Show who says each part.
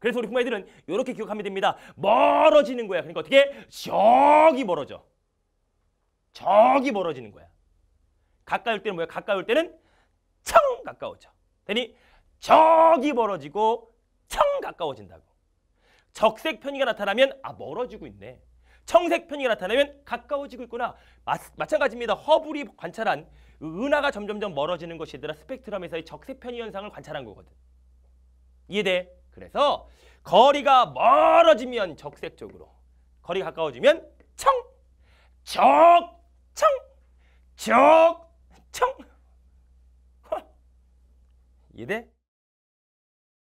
Speaker 1: 그래서 우리 부모들은 이렇게 기억하면 됩니다. 멀어지는 거야. 그러니까 어떻게? 저기
Speaker 2: 멀어져. 저기 멀어지는 거야.
Speaker 1: 가까울 때는 뭐야? 가까울 때는 청 가까워져. 되니 저기 멀어지고 청 가까워진다고. 적색 편의가 나타나면 아 멀어지고 있네. 청색 편의가 나타나면 가까워지고 있구나. 마, 마찬가지입니다. 허블이 관찰한 은하가 점점점 멀어지는 것이 아라 스펙트럼에서의 적색 편의 현상을 관찰한 거거든. 이해돼? 그래서 거리가 멀어지면 적색 쪽으로 거리가 가까워지면 청, 적, 청, 적, 청
Speaker 3: 이해돼?